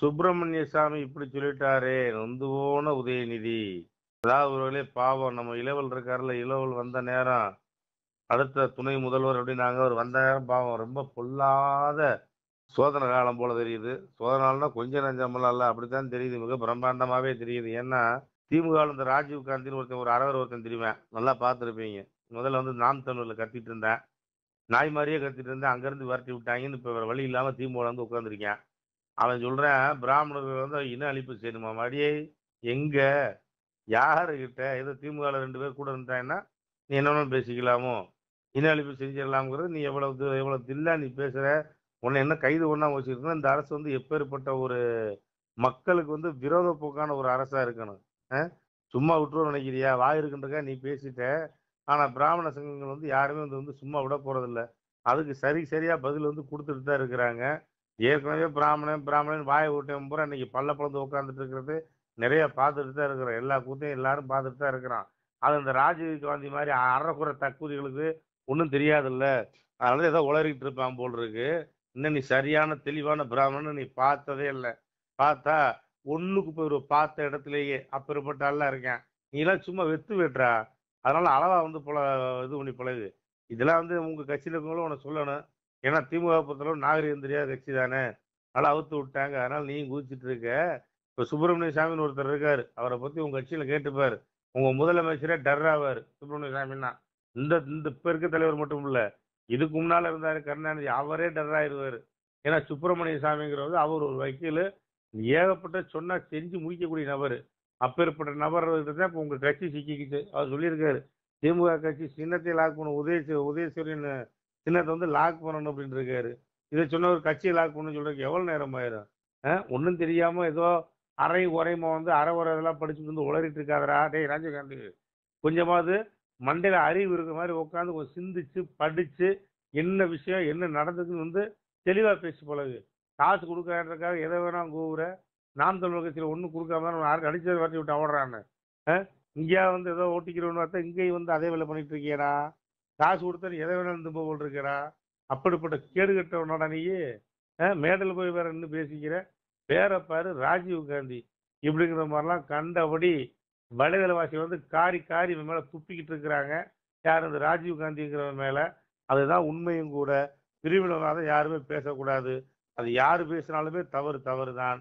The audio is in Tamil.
சுப்பிரமணிய சாமி இப்படி சொல்லிட்டாரே நொந்து போன உதயநிதி அதாவது ஒருவேளை பாவம் நம்ம இளவல் இருக்காருல்ல இளவல் வந்த நேரம் அடுத்த துணை முதல்வர் அப்படின்னாங்க அவர் வந்த நேரம் பாவம் ரொம்ப பொல்லாத சோதனை காலம் போல தெரியுது சோதனால்னா கொஞ்சம் நஞ்சமெல்லாம் இல்லை அப்படித்தான் தெரியுது மிக பிரம்மாண்டமாகவே தெரியுது ஏன்னா திமுக இந்த ராஜீவ் காந்தின்னு ஒருத்தன் ஒரு அரவர் ஒருத்தன் தெரியுவேன் நல்லா பார்த்துருப்பீங்க முதல்ல வந்து நாம் தமிழில் கத்திட்டு இருந்தேன் நாய் மாதிரியே கத்திட்டு இருந்தேன் அங்கேருந்து விரட்டி விட்டாங்கன்னு இப்போ வழி இல்லாமல் திமுக வந்து உட்காந்துருக்கேன் அவன் சொல்றேன் பிராமணர்கள் வந்து இன அழிப்பு செய்யணுமா மறுபடியே எங்க யாருக்கிட்ட ஏதோ திமுக ரெண்டு பேர் கூட இருந்தாங்கன்னா நீ என்ன பேசிக்கலாமோ இன அழிப்பு செஞ்சிடலாம்ங்கிறது நீ எவ்வளவு எவ்வளவு தில்லா நீ பேசுற உன்னை என்ன கைது ஒன்றா வச்சுருக்கணும் இந்த அரசு வந்து எப்பேற்பட்ட ஒரு மக்களுக்கு வந்து விரோத போக்கான ஒரு அரசா இருக்கணும் சும்மா விட்டுரும் நினைக்கிறியா வாய் இருக்குன்றக்கா நீ பேசிட்ட ஆனா பிராமண சங்கங்கள் வந்து யாருமே வந்து வந்து சும்மா விட போகிறதில்ல அதுக்கு சரி சரியா பதில் வந்து கொடுத்துட்டு தான் இருக்கிறாங்க ஏற்கனவே பிராமணன் பிராமணன் வாய் விட்டவன் பூரா இன்னைக்கு பல்ல பழந்து உட்காந்துட்டு இருக்கிறது நிறைய பார்த்துட்டு தான் இருக்கிறோம் எல்லா கூத்தையும் எல்லாரும் பார்த்துட்டு தான் இருக்கிறான் அது இந்த ராஜீவ் காந்தி மாதிரி அறக்குறை தக்குதிகளுக்கு ஒன்றும் இல்லை அதனால ஏதோ உளறிக்கிட்டு இருப்பான் போல் இருக்கு இன்னும் நீ சரியான தெளிவான பிராமணன் நீ பார்த்ததே இல்லை பார்த்தா ஒன்றுக்கு போய் பார்த்த இடத்துலயே அப்பேற்பட்ட அல்ல இருக்கேன் நீ எல்லாம் சும்மா வெத்து வெட்டுறா அதனால அளவா வந்து பல இது பண்ணி பழகு இதெல்லாம் வந்து உங்க கட்சியில் இருக்கவங்களும் உனக்கு சொல்லணும் ஏன்னா திமுக பொறுத்தளவு நாகரிகம் தெரியாத கட்சி தானே அதெல்லாம் அவுத்து விட்டாங்க அதனால நீ குதிச்சுட்டு இருக்க இப்போ சுப்பிரமணிய சாமின்னு ஒருத்தர் இருக்கார் அவரை பற்றி உங்கள் கட்சியில் கேட்டுப்பார் உங்கள் முதலமைச்சரே டர்ராவார் சுப்பிரமணிய சாமின்னா இந்த இந்த இப்போ இருக்க தலைவர் மட்டும் இல்லை இதுக்கு முன்னால் இருந்தார் கருணாநிதி அவரே டர்ராயிருவார் ஏன்னா சுப்பிரமணிய சாமிங்கிறவர் அவர் ஒரு வக்கீல் ஏகப்பட்ட சொன்னால் செஞ்சு முடிக்கக்கூடிய நபர் அப்பேற்பட்ட நபர் தான் இப்போ உங்கள் கட்சி சிக்கிக்கிச்சு அவர் சொல்லியிருக்காரு திமுக கட்சி சின்னத்தை லாக் பண்ண உதய உதயசூரியன் சின்னத்தை வந்து லாக் பண்ணணும் அப்படின்னு இருக்காரு இதை சொன்ன ஒரு கட்சியை லாக் பண்ணு சொல்றதுக்கு எவ்வளோ நேரம் ஆயிரும் ஒன்றும் தெரியாம ஏதோ அரை உரைமா வந்து அரை உரை இதெல்லாம் படிச்சுட்டு வந்து உளறிட்டு இருக்காதரா டேய் ராஜீவ்காந்தி கொஞ்சமாவது மண்டையில் அறிவு இருக்கிற மாதிரி உட்காந்து கொஞ்சம் சிந்திச்சு படிச்சு என்ன விஷயம் என்ன நடந்ததுன்னு வந்து தெளிவாக பேசி பழகு காசு கொடுக்காதுக்காக எதை வேணாம் கூவுற நாம் தமிழ் கட்சியில் ஒன்றும் கொடுக்காம யாருக்கு அடிச்சதை வரட்டி விட்டு ஓடுறான்னு இங்கேயா வந்து ஏதோ ஓட்டிக்கிறோன்னு பார்த்தா இங்கேயும் வந்து அதே வேலை பண்ணிட்டு இருக்கியடா காசு கொடுத்தா எதை வேணாலும் தும்ப போல் இருக்கிறா அப்படிப்பட்ட கேடு கட்டவனோட நீயே மேடல் போய் வேற நின்று பேசிக்கிற பேரை பாரு ராஜீவ் காந்தி இப்படிங்கிற மாதிரிலாம் கண்டபடி வலைதளவாசி வந்து காரி காரி இவன் மேலே துப்பிக்கிட்டு இருக்கிறாங்க யார் இந்த ராஜீவ் காந்திங்கிறவன் மேலே அதுதான் உண்மையும் கூட பிரிவினவாதம் யாருமே பேசக்கூடாது அது யார் பேசினாலுமே தவறு தவறு தான்